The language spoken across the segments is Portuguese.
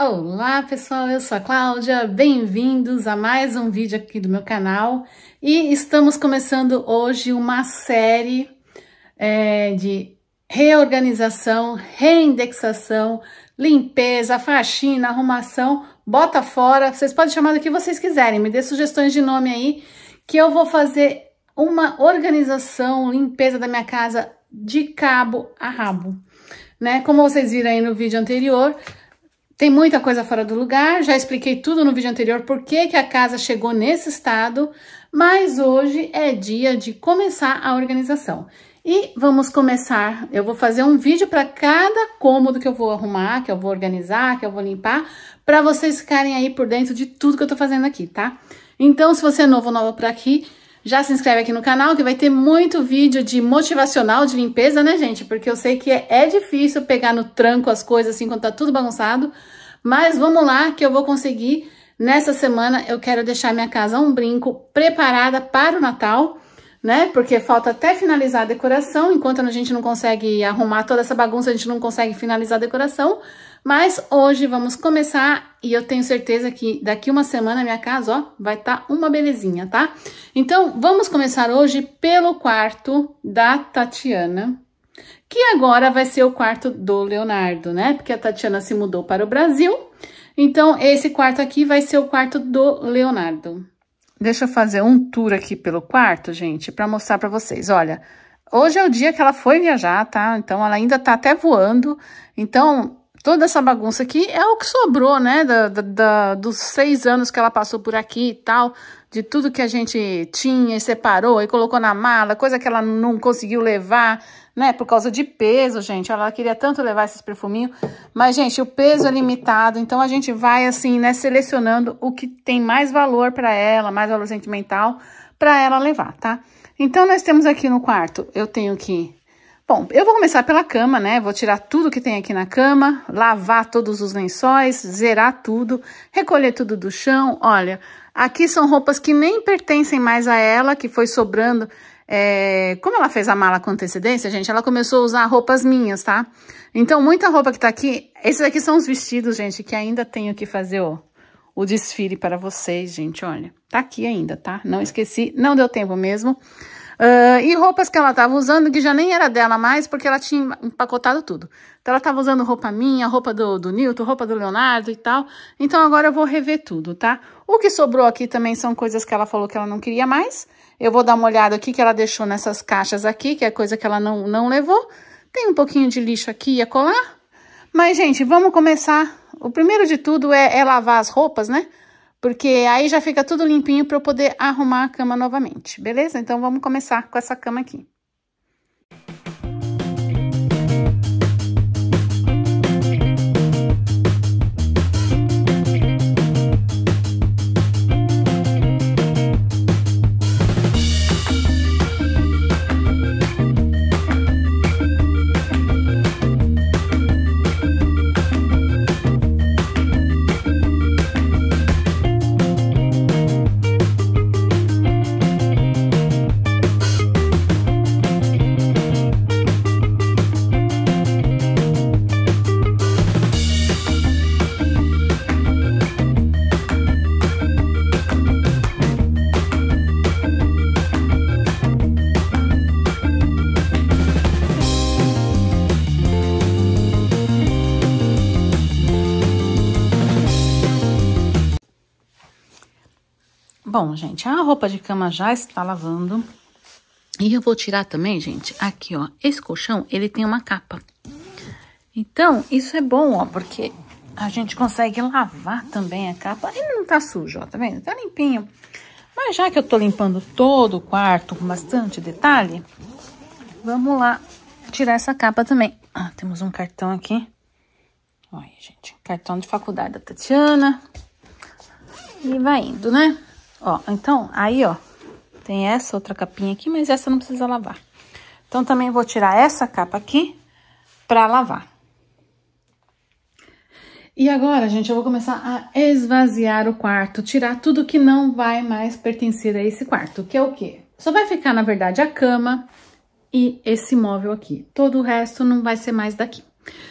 Olá pessoal, eu sou a Cláudia, bem-vindos a mais um vídeo aqui do meu canal e estamos começando hoje uma série é, de reorganização, reindexação, limpeza, faxina, arrumação, bota fora, vocês podem chamar do que vocês quiserem, me dê sugestões de nome aí que eu vou fazer uma organização, limpeza da minha casa de cabo a rabo. Né? Como vocês viram aí no vídeo anterior, tem muita coisa fora do lugar, já expliquei tudo no vídeo anterior por que, a casa chegou nesse estado, mas hoje é dia de começar a organização. E vamos começar, eu vou fazer um vídeo para cada cômodo que eu vou arrumar, que eu vou organizar, que eu vou limpar, para vocês ficarem aí por dentro de tudo que eu tô fazendo aqui, tá? Então, se você é novo ou nova por aqui, já se inscreve aqui no canal que vai ter muito vídeo de motivacional de limpeza, né, gente? Porque eu sei que é, é difícil pegar no tranco as coisas assim quando tá tudo bagunçado. Mas vamos lá que eu vou conseguir. Nessa semana eu quero deixar minha casa um brinco preparada para o Natal, né? Porque falta até finalizar a decoração. Enquanto a gente não consegue arrumar toda essa bagunça, a gente não consegue finalizar a decoração. Mas hoje vamos começar e eu tenho certeza que daqui uma semana minha casa, ó, vai estar tá uma belezinha, tá? Então, vamos começar hoje pelo quarto da Tatiana, que agora vai ser o quarto do Leonardo, né? Porque a Tatiana se mudou para o Brasil. Então, esse quarto aqui vai ser o quarto do Leonardo. Deixa eu fazer um tour aqui pelo quarto, gente, para mostrar para vocês. Olha, hoje é o dia que ela foi viajar, tá? Então, ela ainda tá até voando. Então, toda essa bagunça aqui é o que sobrou, né? Da, da, da, dos seis anos que ela passou por aqui e tal, de tudo que a gente tinha e separou e colocou na mala, coisa que ela não conseguiu levar, né? Por causa de peso, gente. Ela queria tanto levar esses perfuminhos. Mas, gente, o peso é limitado, então a gente vai, assim, né? Selecionando o que tem mais valor para ela, mais valor sentimental, para ela levar, tá? Então, nós temos aqui no quarto, eu tenho que Bom, eu vou começar pela cama, né? Vou tirar tudo que tem aqui na cama, lavar todos os lençóis, zerar tudo, recolher tudo do chão. Olha, aqui são roupas que nem pertencem mais a ela, que foi sobrando. É... como ela fez a mala com antecedência, gente, ela começou a usar roupas minhas, tá? Então, muita roupa que tá aqui. Esses aqui são os vestidos, gente, que ainda tenho que fazer, ó, o desfile para vocês, gente. Olha, tá aqui ainda, tá? Não esqueci, não deu tempo mesmo. Uh, e roupas que ela estava usando, que já nem era dela mais, porque ela tinha empacotado tudo. Então ela estava usando roupa minha, roupa do, do Newton, roupa do Leonardo e tal. Então agora eu vou rever tudo, tá? O que sobrou aqui também são coisas que ela falou que ela não queria mais. Eu vou dar uma olhada aqui que ela deixou nessas caixas aqui, que é coisa que ela não, não levou. Tem um pouquinho de lixo aqui a colar Mas, gente, vamos começar. O primeiro de tudo é, é lavar as roupas, né? porque aí já fica tudo limpinho para eu poder arrumar a cama novamente, beleza? Então vamos começar com essa cama aqui. Bom, gente, a roupa de cama já está lavando. E eu vou tirar também, gente, aqui, ó, esse colchão, ele tem uma capa. Então, isso é bom, ó, porque a gente consegue lavar também a capa. E não tá sujo, ó, tá vendo? Tá limpinho. Mas já que eu tô limpando todo o quarto com bastante detalhe, vamos lá tirar essa capa também. Ah, temos um cartão aqui. Olha, gente, cartão de faculdade da Tatiana. E vai indo, né? Ó, então, aí, ó, tem essa outra capinha aqui, mas essa não precisa lavar. Então, também vou tirar essa capa aqui pra lavar. E agora, gente, eu vou começar a esvaziar o quarto, tirar tudo que não vai mais pertencer a esse quarto, que é o quê? Só vai ficar, na verdade, a cama e esse móvel aqui. Todo o resto não vai ser mais daqui.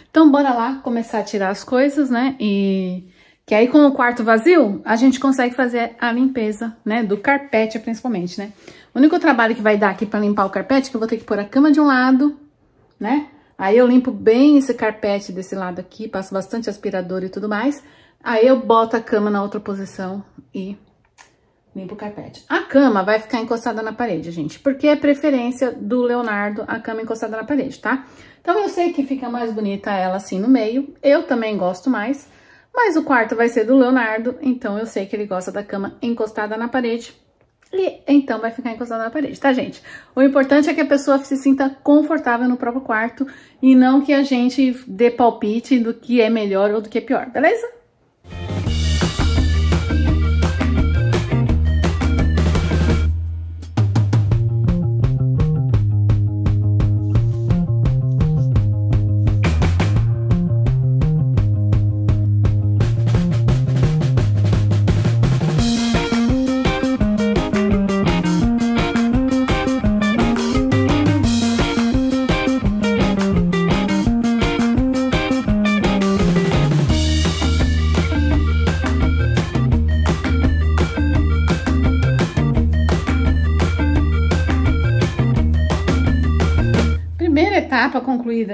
Então, bora lá começar a tirar as coisas, né? E que aí com o quarto vazio, a gente consegue fazer a limpeza, né? Do carpete, principalmente, né? O único trabalho que vai dar aqui pra limpar o carpete é que eu vou ter que pôr a cama de um lado, né? Aí eu limpo bem esse carpete desse lado aqui, passo bastante aspirador e tudo mais. Aí eu boto a cama na outra posição e limpo o carpete. A cama vai ficar encostada na parede, gente, porque é preferência do Leonardo a cama encostada na parede, tá? Então eu sei que fica mais bonita ela assim no meio, eu também gosto mais, mas o quarto vai ser do Leonardo, então eu sei que ele gosta da cama encostada na parede. E então vai ficar encostada na parede, tá, gente? O importante é que a pessoa se sinta confortável no próprio quarto e não que a gente dê palpite do que é melhor ou do que é pior, beleza?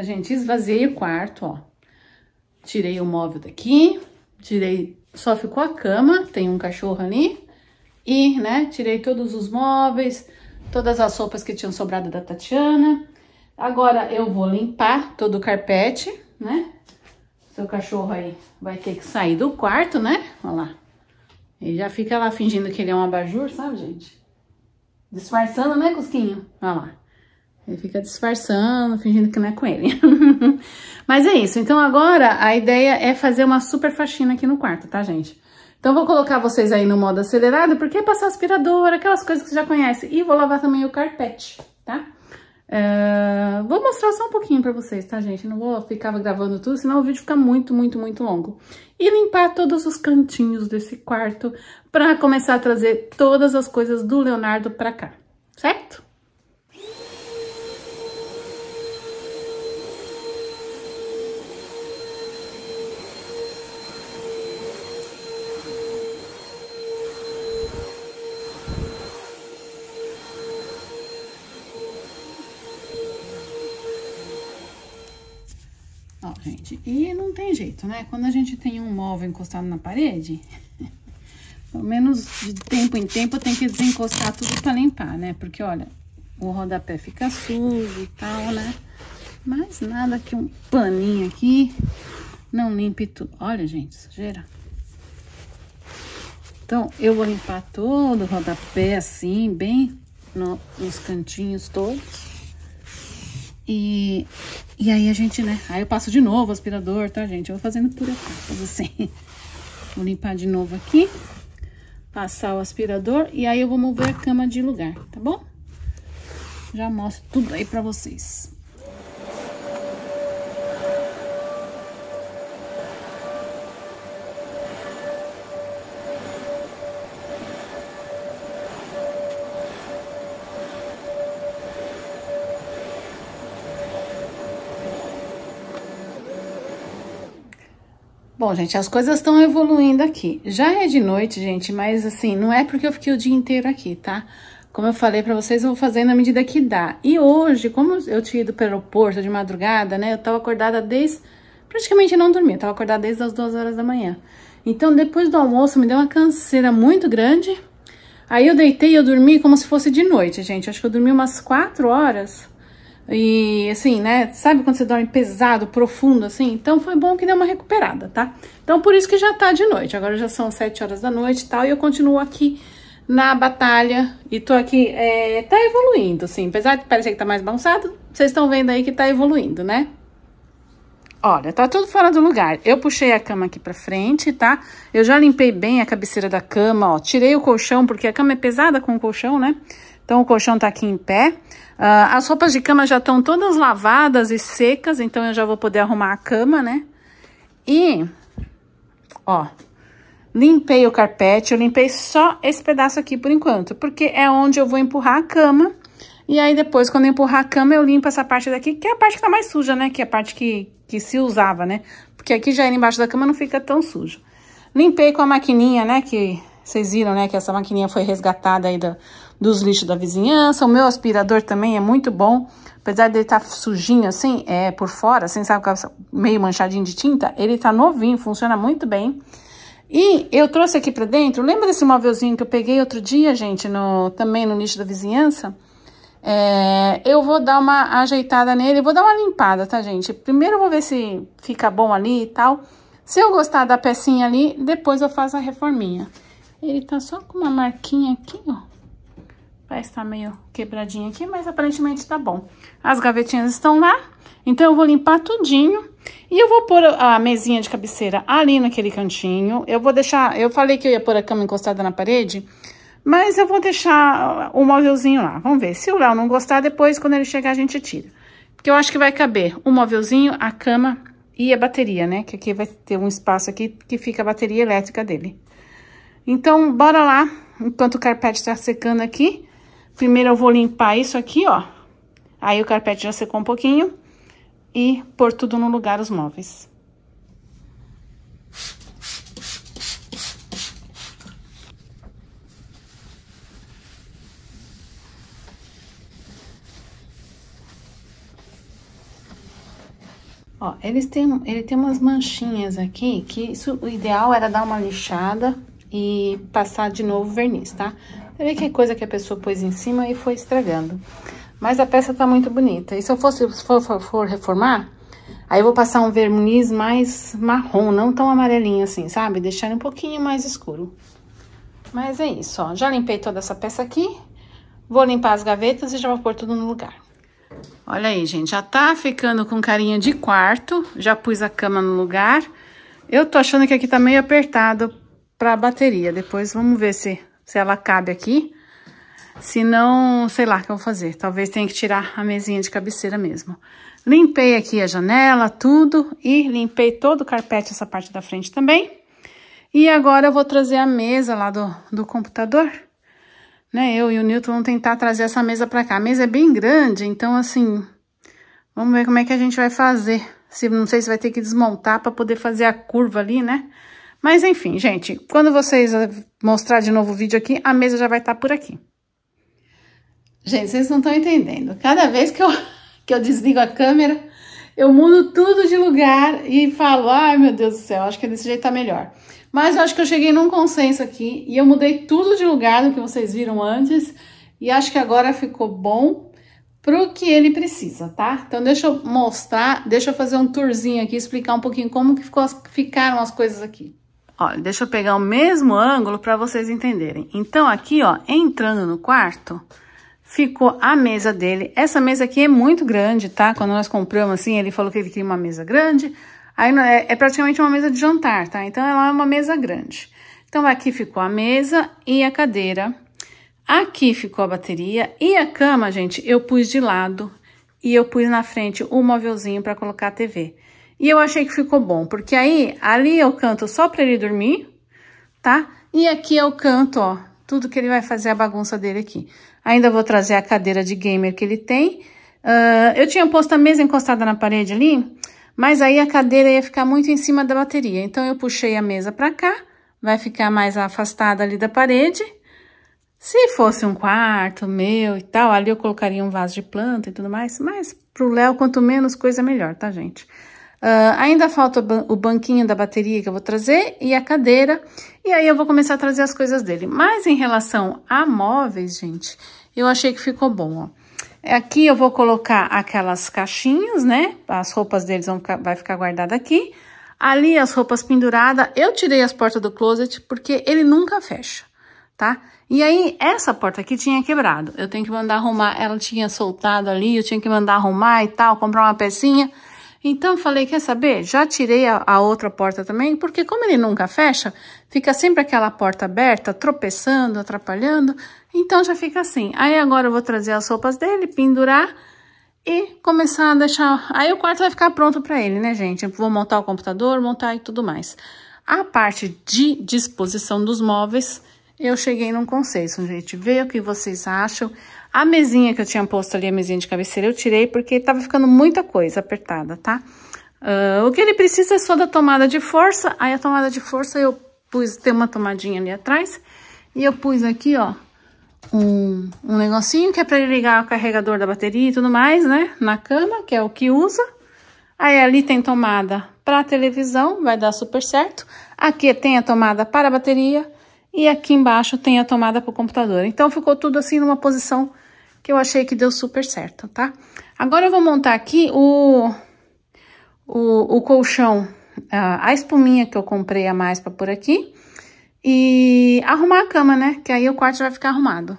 gente, esvaziei o quarto, ó. Tirei o móvel daqui, tirei... Só ficou a cama, tem um cachorro ali. E, né, tirei todos os móveis, todas as sopas que tinham sobrado da Tatiana. Agora eu vou limpar todo o carpete, né? Seu cachorro aí vai ter que sair do quarto, né? Olha lá. Ele já fica lá fingindo que ele é um abajur, sabe, gente? Disfarçando, né, Cusquinho? Olha lá. Ele fica disfarçando, fingindo que não é com ele. Mas é isso. Então agora a ideia é fazer uma super faxina aqui no quarto, tá, gente? Então vou colocar vocês aí no modo acelerado, porque é passar aspiradora, aquelas coisas que você já conhece. E vou lavar também o carpete, tá? Uh, vou mostrar só um pouquinho pra vocês, tá, gente? Não vou ficar gravando tudo, senão o vídeo fica muito, muito, muito longo. E limpar todos os cantinhos desse quarto pra começar a trazer todas as coisas do Leonardo pra cá, certo? E não tem jeito, né? Quando a gente tem um móvel encostado na parede, pelo menos de tempo em tempo tem que desencostar tudo para limpar, né? Porque olha, o rodapé fica sujo e tal, né? Mas nada que um paninho aqui não limpe tudo. Olha, gente, sujeira. Então, eu vou limpar todo o rodapé assim, bem no, nos cantinhos todos. E, e aí a gente, né? Aí eu passo de novo o aspirador, tá, gente? Eu vou fazendo por etapas, assim. Vou limpar de novo aqui. Passar o aspirador. E aí eu vou mover a cama de lugar, tá bom? Já mostro tudo aí pra vocês. Bom, gente, as coisas estão evoluindo aqui. Já é de noite, gente, mas assim, não é porque eu fiquei o dia inteiro aqui, tá? Como eu falei pra vocês, eu vou fazendo na medida que dá. E hoje, como eu tinha ido pro aeroporto de madrugada, né? Eu tava acordada desde... Praticamente não dormia, tava acordada desde as duas horas da manhã. Então, depois do almoço, me deu uma canseira muito grande. Aí eu deitei e eu dormi como se fosse de noite, gente. Acho que eu dormi umas quatro horas. E assim, né? Sabe quando você dorme pesado, profundo, assim? Então foi bom que deu uma recuperada, tá? Então por isso que já tá de noite. Agora já são 7 horas da noite e tal. E eu continuo aqui na batalha. E tô aqui, é, tá evoluindo, assim. Apesar de parecer que tá mais balançado, vocês estão vendo aí que tá evoluindo, né? Olha, tá tudo fora do lugar. Eu puxei a cama aqui pra frente, tá? Eu já limpei bem a cabeceira da cama, ó. Tirei o colchão, porque a cama é pesada com o colchão, né? Então o colchão tá aqui em pé. Uh, as roupas de cama já estão todas lavadas e secas, então eu já vou poder arrumar a cama, né? E, ó, limpei o carpete, eu limpei só esse pedaço aqui por enquanto, porque é onde eu vou empurrar a cama. E aí depois, quando eu empurrar a cama, eu limpo essa parte daqui, que é a parte que tá mais suja, né? Que é a parte que, que se usava, né? Porque aqui já era embaixo da cama, não fica tão sujo. Limpei com a maquininha, né? Que vocês viram, né? Que essa maquininha foi resgatada aí do, dos lixos da vizinhança. O meu aspirador também é muito bom. Apesar dele estar tá sujinho assim, é por fora, assim, sabe, meio manchadinho de tinta, ele tá novinho, funciona muito bem. E eu trouxe aqui pra dentro, lembra desse móvelzinho que eu peguei outro dia, gente, no, também no lixo da vizinhança? É, eu vou dar uma ajeitada nele, vou dar uma limpada, tá, gente? Primeiro eu vou ver se fica bom ali e tal. Se eu gostar da pecinha ali, depois eu faço a reforminha. Ele tá só com uma marquinha aqui, ó. Parece que tá meio quebradinho aqui, mas aparentemente tá bom. As gavetinhas estão lá, então eu vou limpar tudinho. E eu vou pôr a mesinha de cabeceira ali naquele cantinho. Eu vou deixar... Eu falei que eu ia pôr a cama encostada na parede, mas eu vou deixar o móvelzinho lá. Vamos ver. Se o Léo não gostar, depois, quando ele chegar, a gente tira. Porque eu acho que vai caber o móvelzinho, a cama e a bateria, né? Que aqui vai ter um espaço aqui que fica a bateria elétrica dele. Então, bora lá, enquanto o carpete tá secando aqui. Primeiro eu vou limpar isso aqui, ó. Aí o carpete já secou um pouquinho e pôr tudo no lugar os móveis. Ó, eles têm, ele tem umas manchinhas aqui, que isso, o ideal era dar uma lixada e passar de novo verniz, tá? Você vê que é coisa que a pessoa pôs em cima e foi estragando. Mas a peça tá muito bonita. E se eu fosse, se for, for reformar, aí eu vou passar um verniz mais marrom, não tão amarelinho assim, sabe? Deixar um pouquinho mais escuro. Mas é isso, ó. Já limpei toda essa peça aqui. Vou limpar as gavetas e já vou pôr tudo no lugar. Olha aí, gente. Já tá ficando com carinha de quarto. Já pus a cama no lugar. Eu tô achando que aqui tá meio apertado pra bateria. Depois vamos ver se se ela cabe aqui. Se não, sei lá o que eu vou fazer. Talvez tenha que tirar a mesinha de cabeceira mesmo. Limpei aqui a janela, tudo, e limpei todo o carpete, essa parte da frente também. E agora eu vou trazer a mesa lá do, do computador. Né, eu e o Newton vamos tentar trazer essa mesa pra cá. A mesa é bem grande, então assim, vamos ver como é que a gente vai fazer. Se, não sei se vai ter que desmontar pra poder fazer a curva ali, né? Mas enfim, gente, quando vocês mostrar de novo o vídeo aqui, a mesa já vai estar tá por aqui. Gente, vocês não estão entendendo. Cada vez que eu, que eu desligo a câmera, eu mudo tudo de lugar e falo, ai meu Deus do céu, acho que desse jeito tá melhor. Mas eu acho que eu cheguei num consenso aqui e eu mudei tudo de lugar do que vocês viram antes e acho que agora ficou bom pro que ele precisa, tá? Então deixa eu mostrar, deixa eu fazer um tourzinho aqui, explicar um pouquinho como que ficou, ficaram as coisas aqui. Olha, deixa eu pegar o mesmo ângulo para vocês entenderem. Então, aqui, ó, entrando no quarto, ficou a mesa dele. Essa mesa aqui é muito grande, tá? Quando nós compramos, assim, ele falou que ele queria uma mesa grande. Aí é, é praticamente uma mesa de jantar, tá? Então, ela é uma mesa grande. Então, aqui ficou a mesa e a cadeira. Aqui ficou a bateria e a cama, gente, eu pus de lado e eu pus na frente o um móvelzinho para colocar a TV. E eu achei que ficou bom, porque aí ali eu canto só para ele dormir, tá? E aqui eu canto, ó, tudo que ele vai fazer a bagunça dele aqui. Ainda vou trazer a cadeira de gamer que ele tem. Uh, eu tinha posto a mesa encostada na parede ali, mas aí a cadeira ia ficar muito em cima da bateria. Então, eu puxei a mesa para cá, vai ficar mais afastada ali da parede. Se fosse um quarto meu e tal, ali eu colocaria um vaso de planta e tudo mais. Mas pro Léo, quanto menos coisa, melhor, tá, gente? Uh, ainda falta o banquinho da bateria que eu vou trazer e a cadeira. E aí eu vou começar a trazer as coisas dele. Mas em relação a móveis, gente, eu achei que ficou bom, ó. É, aqui eu vou colocar aquelas caixinhas, né? As roupas deles vão ficar, vai ficar guardada aqui. Ali as roupas penduradas, eu tirei as portas do closet porque ele nunca fecha, tá? E aí essa porta aqui tinha quebrado. Eu tenho que mandar arrumar, ela tinha soltado ali, eu tinha que mandar arrumar e tal, comprar uma pecinha. Então falei, quer saber? Já tirei a, a outra porta também, porque como ele nunca fecha, fica sempre aquela porta aberta, tropeçando, atrapalhando. Então já fica assim. Aí agora eu vou trazer as roupas dele, pendurar e começar a deixar... Aí o quarto vai ficar pronto para ele, né, gente? Eu vou montar o computador, montar e tudo mais. A parte de disposição dos móveis, eu cheguei num consenso, gente. Vê o que vocês acham. A mesinha que eu tinha posto ali, a mesinha de cabeceira, eu tirei porque tava ficando muita coisa apertada, tá? Uh, o que ele precisa é só da tomada de força. Aí a tomada de força eu pus, tem uma tomadinha ali atrás. E eu pus aqui, ó, um, um negocinho que é pra ligar o carregador da bateria e tudo mais, né? Na cama, que é o que usa. Aí ali tem tomada para televisão, vai dar super certo. Aqui tem a tomada para a bateria. E aqui embaixo tem a tomada para o computador. Então, ficou tudo assim numa posição que eu achei que deu super certo, tá? Agora eu vou montar aqui o, o, o colchão, a espuminha que eu comprei a mais pra por aqui. E arrumar a cama, né? Que aí o quarto vai ficar arrumado.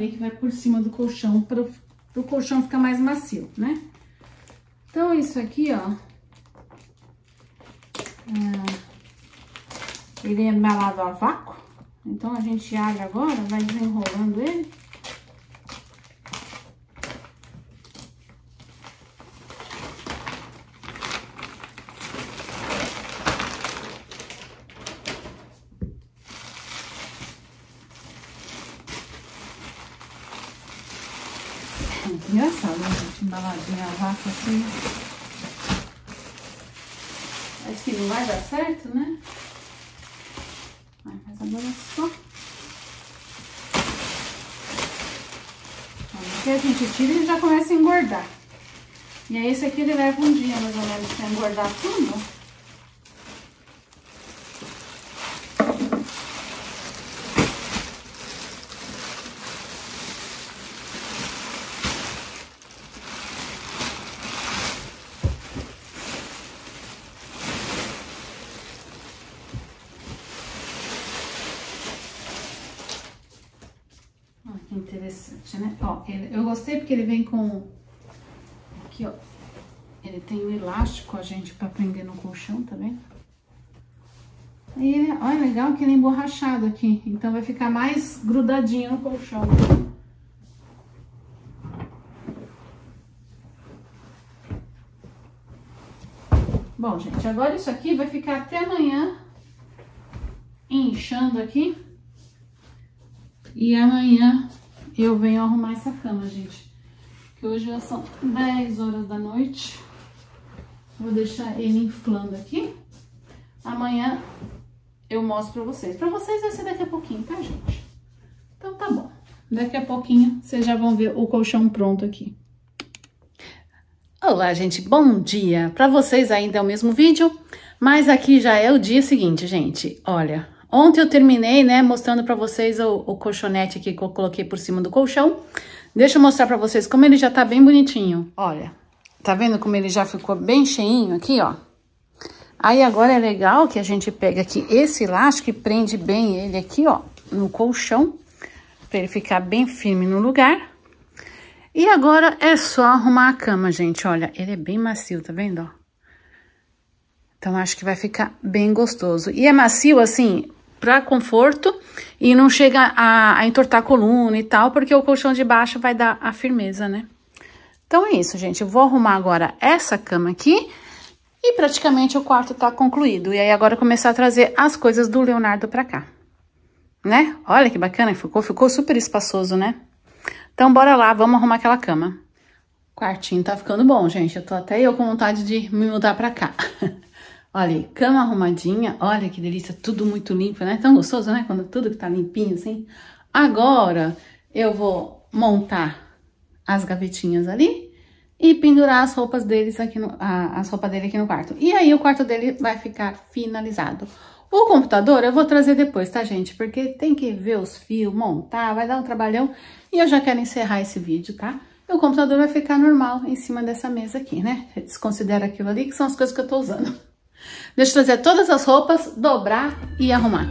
ali que vai por cima do colchão, para o colchão ficar mais macio, né? Então, isso aqui, ó. É, ele é malado a vácuo. Então, a gente abre agora, vai desenrolando ele. engraçado, né, gente? Embaladinha a vaca assim. Acho que não vai dar certo, né? Mas agora é só. Aqui a gente tira e já começa a engordar. E aí esse aqui ele leva um dia mais ou menos pra engordar tudo. gostei porque ele vem com... Aqui, ó. Ele tem um elástico, a gente, pra prender no colchão, tá vendo? ele, olha, legal que ele é emborrachado aqui. Então, vai ficar mais grudadinho no colchão. Bom, gente, agora isso aqui vai ficar até amanhã inchando aqui. E amanhã e eu venho arrumar essa cama, gente. Que hoje já são 10 horas da noite. Vou deixar ele inflando aqui. Amanhã eu mostro pra vocês. Pra vocês vai ser daqui a pouquinho, tá, gente? Então tá bom. Daqui a pouquinho vocês já vão ver o colchão pronto aqui. Olá, gente, bom dia! Para vocês ainda é o mesmo vídeo, mas aqui já é o dia seguinte, gente. Olha, Ontem eu terminei, né, mostrando para vocês o, o, colchonete aqui que eu coloquei por cima do colchão. Deixa eu mostrar para vocês como ele já tá bem bonitinho. Olha, tá vendo como ele já ficou bem cheinho aqui, ó? Aí agora é legal que a gente pega aqui esse elástico e prende bem ele aqui, ó, no colchão, para ele ficar bem firme no lugar. E agora é só arrumar a cama, gente. Olha, ele é bem macio, tá vendo? Ó? Então, acho que vai ficar bem gostoso. E é macio, assim, para conforto e não chega a, a, entortar a coluna e tal, porque o colchão de baixo vai dar a firmeza, né? Então é isso, gente. Eu vou arrumar agora essa cama aqui e praticamente o quarto tá concluído. E aí agora começar a trazer as coisas do Leonardo pra cá, né? Olha que bacana ficou, ficou super espaçoso, né? Então bora lá, vamos arrumar aquela cama. Quartinho tá ficando bom, gente. Eu tô até eu com vontade de me mudar pra cá. Olha aí, cama arrumadinha, olha que delícia, tudo muito limpo, né? Tão gostoso, né? Quando tudo que tá limpinho assim. Agora eu vou montar as gavetinhas ali e pendurar as roupas deles aqui no, a, as roupas dele aqui no quarto. E aí o quarto dele vai ficar finalizado. O computador eu vou trazer depois, tá, gente? Porque tem que ver os fios, montar, vai dar um trabalhão. E eu já quero encerrar esse vídeo, tá? o computador vai ficar normal em cima dessa mesa aqui, né? Desconsidera aquilo ali, que são as coisas que eu tô usando. Deixa eu trazer todas as roupas, dobrar e arrumar.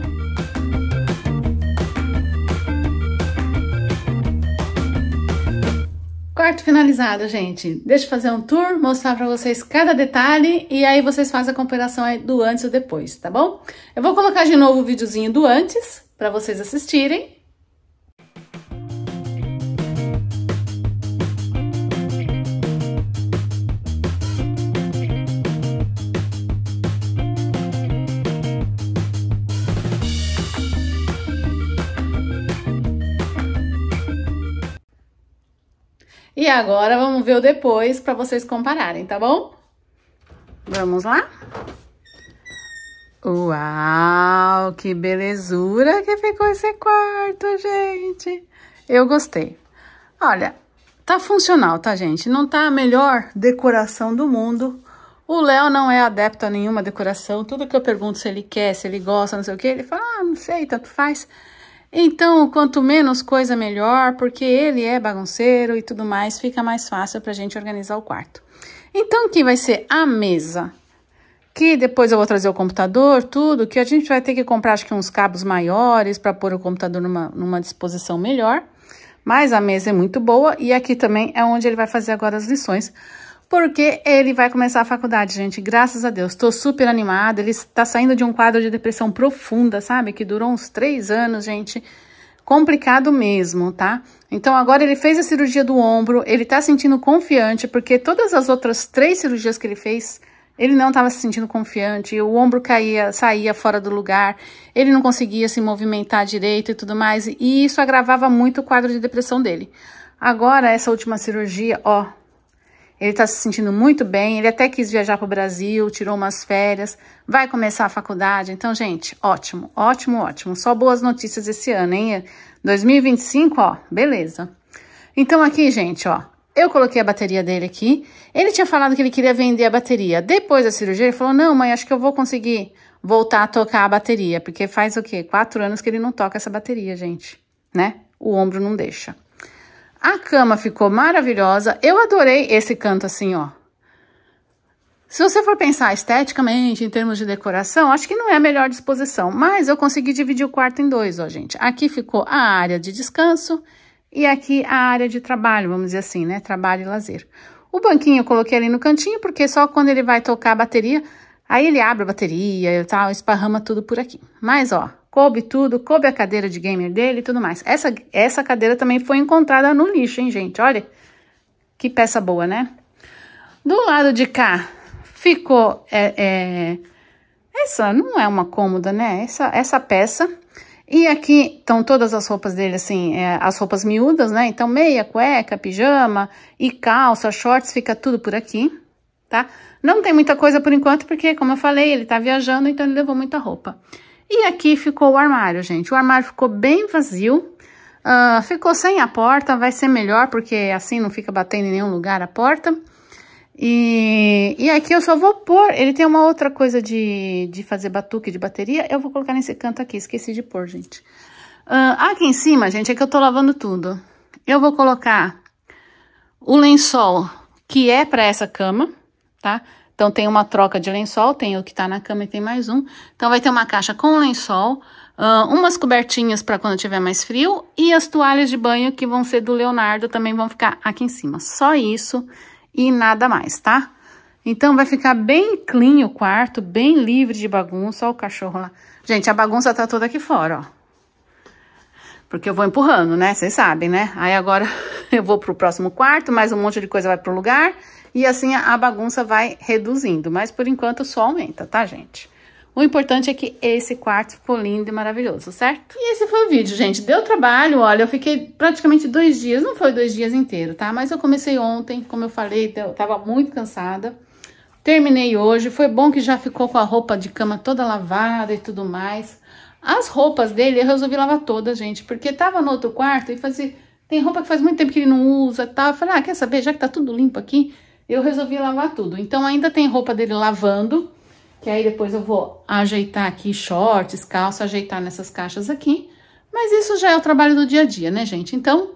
Quarto finalizado, gente. Deixa eu fazer um tour, mostrar pra vocês cada detalhe e aí vocês fazem a comparação do antes e depois, tá bom? Eu vou colocar de novo o videozinho do antes pra vocês assistirem E agora vamos ver o depois para vocês compararem, tá bom? Vamos lá? Uau, que belezura que ficou esse quarto, gente! Eu gostei. Olha, tá funcional, tá, gente? Não tá a melhor decoração do mundo. O Léo não é adepto a nenhuma decoração. Tudo que eu pergunto se ele quer, se ele gosta, não sei o que, ele fala, ah, não sei, tanto faz. Então, quanto menos coisa, melhor, porque ele é bagunceiro e tudo mais, fica mais fácil para a gente organizar o quarto. Então, que vai ser a mesa, que depois eu vou trazer o computador, tudo, que a gente vai ter que comprar, acho que uns cabos maiores para pôr o computador numa, numa disposição melhor. Mas a mesa é muito boa e aqui também é onde ele vai fazer agora as lições, porque ele vai começar a faculdade, gente. Graças a Deus, tô super animada. Ele está saindo de um quadro de depressão profunda, sabe? Que durou uns três anos, gente. Complicado mesmo, tá? Então, agora ele fez a cirurgia do ombro, ele tá sentindo confiante, porque todas as outras três cirurgias que ele fez, ele não estava se sentindo confiante, o ombro caía, saía fora do lugar, ele não conseguia se movimentar direito e tudo mais, e isso agravava muito o quadro de depressão dele. Agora, essa última cirurgia, ó, ele está se sentindo muito bem, ele até quis viajar para o Brasil, tirou umas férias, vai começar a faculdade. Então, gente, ótimo, ótimo, ótimo. Só boas notícias esse ano, hein? 2025, ó, beleza. Então, aqui, gente, ó, eu coloquei a bateria dele aqui. Ele tinha falado que ele queria vender a bateria. Depois da cirurgia, ele falou: Não, mãe, acho que eu vou conseguir voltar a tocar a bateria. Porque faz o quê? Quatro anos que ele não toca essa bateria, gente. Né? O ombro não deixa. A cama ficou maravilhosa. Eu adorei esse canto assim, ó. Se você for pensar esteticamente, em termos de decoração, acho que não é a melhor disposição. Mas eu consegui dividir o quarto em dois, ó, gente. Aqui ficou a área de descanso e aqui a área de trabalho, vamos dizer assim, né? Trabalho e lazer. O banquinho eu coloquei ali no cantinho, porque só quando ele vai tocar a bateria, aí ele abre a bateria e tal, esparrama tudo por aqui. Mas, ó, coube tudo, coube a cadeira de gamer dele e tudo mais. Essa, essa cadeira também foi encontrada no lixo, hein, gente? Olha, que peça boa, né? Do lado de cá ficou... É, é, essa não é uma cômoda, né? Essa, essa peça... E aqui estão todas as roupas dele, assim, é, as roupas miúdas, né? Então, meia, cueca, pijama e calça, shorts, fica tudo por aqui, tá? Não tem muita coisa por enquanto, porque, como eu falei, ele tá viajando, então ele levou muita roupa. E aqui ficou o armário, gente. O armário ficou bem vazio. Uh, ficou sem a porta, vai ser melhor, porque assim não fica batendo em nenhum lugar a porta. E, e aqui eu só vou pôr... Ele tem uma outra coisa de, de fazer batuque de bateria. Eu vou colocar nesse canto aqui, esqueci de pôr, gente. Uh, aqui em cima, gente, é que eu tô lavando tudo. Eu vou colocar o lençol que é para essa cama, tá? Tá? Então tem uma troca de lençol, tem o que tá na cama e tem mais um. Então vai ter uma caixa com lençol, uh, umas cobertinhas para quando tiver mais frio e as toalhas de banho que vão ser do Leonardo também vão ficar aqui em cima. Só isso e nada mais, tá? Então vai ficar bem clean o quarto, bem livre de bagunça. Olha o cachorro lá. Gente, a bagunça tá toda aqui fora, ó. Porque eu vou empurrando, né? Vocês sabem, né? Aí agora eu vou pro próximo quarto, mais um monte de coisa vai pro lugar e assim a bagunça vai reduzindo, mas por enquanto só aumenta, tá, gente? O importante é que esse quarto ficou lindo e maravilhoso, certo? E esse foi o vídeo, gente. Deu trabalho, olha, eu fiquei praticamente dois dias, não foi dois dias inteiro, tá? Mas eu comecei ontem, como eu falei, eu tava muito cansada. Terminei hoje, foi bom que já ficou com a roupa de cama toda lavada e tudo mais. As roupas dele eu resolvi lavar todas, gente, porque tava no outro quarto e fazia... Tem roupa que faz muito tempo que ele não usa e tal. Eu falei, ah, quer saber, já que tá tudo limpo aqui, eu resolvi lavar tudo. Então, ainda tem roupa dele lavando, que aí depois eu vou ajeitar aqui shorts, calça, ajeitar nessas caixas aqui. Mas isso já é o trabalho do dia a dia, né, gente? Então,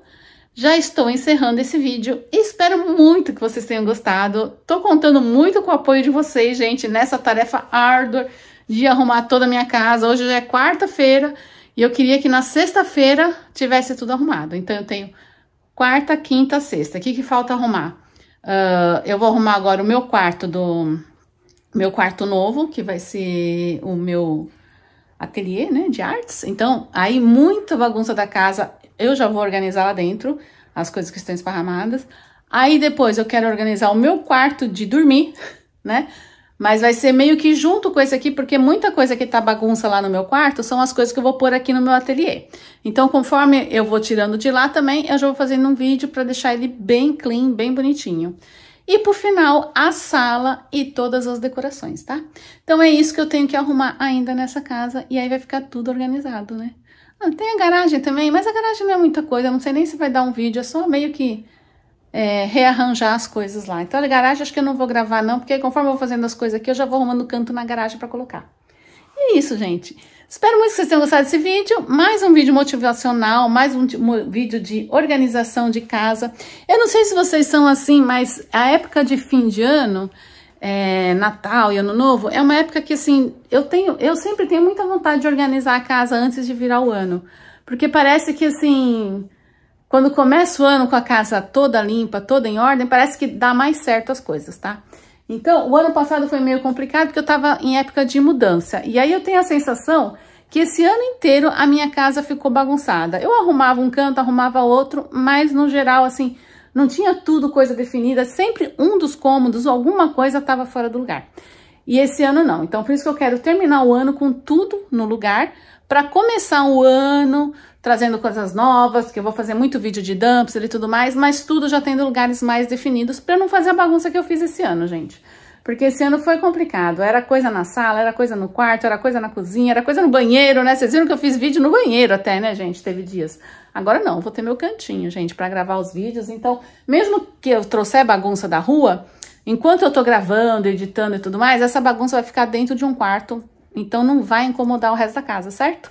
já estou encerrando esse vídeo. Espero muito que vocês tenham gostado. Tô contando muito com o apoio de vocês, gente, nessa tarefa árdua de arrumar toda a minha casa. Hoje já é quarta-feira e eu queria que na sexta-feira tivesse tudo arrumado. Então, eu tenho quarta, quinta, sexta. O que, que falta arrumar? Uh, eu vou arrumar agora o meu quarto do meu quarto novo, que vai ser o meu ateliê, né, de artes. Então, aí muita bagunça da casa, eu já vou organizar lá dentro as coisas que estão esparramadas. Aí depois eu quero organizar o meu quarto de dormir, né? Mas vai ser meio que junto com esse aqui, porque muita coisa que tá bagunça lá no meu quarto são as coisas que eu vou pôr aqui no meu ateliê. Então, conforme eu vou tirando de lá também, eu já vou fazendo um vídeo para deixar ele bem clean, bem bonitinho. E por final, a sala e todas as decorações, tá? Então é isso que eu tenho que arrumar ainda nessa casa e aí vai ficar tudo organizado, né? Ah, tem a garagem também, mas a garagem não é muita coisa, não sei nem se vai dar um vídeo, é só meio que é, rearranjar as coisas lá. Então, a garagem acho que eu não vou gravar não, porque conforme eu vou fazendo as coisas aqui, eu já vou arrumando o canto na garagem para colocar. E é isso, gente. Espero muito que vocês tenham gostado desse vídeo. Mais um vídeo motivacional, mais um vídeo de organização de casa. Eu não sei se vocês são assim, mas a época de fim de ano, é, Natal e Ano Novo, é uma época que, assim, eu, tenho, eu sempre tenho muita vontade de organizar a casa antes de virar o ano. Porque parece que, assim, quando começa o ano com a casa toda limpa, toda em ordem, parece que dá mais certo as coisas, tá? Então, o ano passado foi meio complicado porque eu tava em época de mudança. E aí eu tenho a sensação que esse ano inteiro a minha casa ficou bagunçada. Eu arrumava um canto, arrumava outro, mas no geral, assim, não tinha tudo coisa definida. Sempre um dos cômodos, alguma coisa tava fora do lugar. E esse ano não. Então, por isso que eu quero terminar o ano com tudo no lugar, para começar o ano trazendo coisas novas, que eu vou fazer muito vídeo de dumps e tudo mais, mas tudo já tendo lugares mais definidos para não fazer a bagunça que eu fiz esse ano, gente. Porque esse ano foi complicado, era coisa na sala, era coisa no quarto, era coisa na cozinha, era coisa no banheiro, né? Vocês viram que eu fiz vídeo no banheiro até, né, gente? Teve dias. Agora não, vou ter meu cantinho, gente, para gravar os vídeos. Então, mesmo que eu trouxer bagunça da rua, enquanto eu tô gravando, editando e tudo mais, essa bagunça vai ficar dentro de um quarto, então não vai incomodar o resto da casa, certo?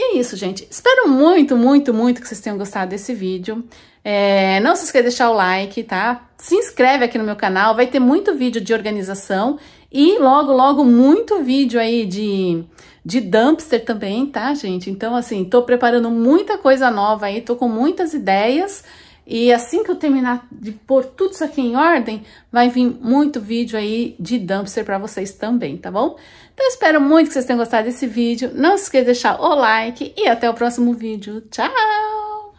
E é isso, gente. Espero muito, muito, muito que vocês tenham gostado desse vídeo. É, não se esqueça de deixar o like, tá? Se inscreve aqui no meu canal, vai ter muito vídeo de organização e logo, logo, muito vídeo aí de, de dumpster também, tá, gente? Então, assim, tô preparando muita coisa nova aí, tô com muitas ideias. E assim que eu terminar de pôr tudo isso aqui em ordem, vai vir muito vídeo aí de dumpster para vocês também, tá bom? Então espero muito que vocês tenham gostado desse vídeo. Não se esqueça de deixar o like e até o próximo vídeo. Tchau!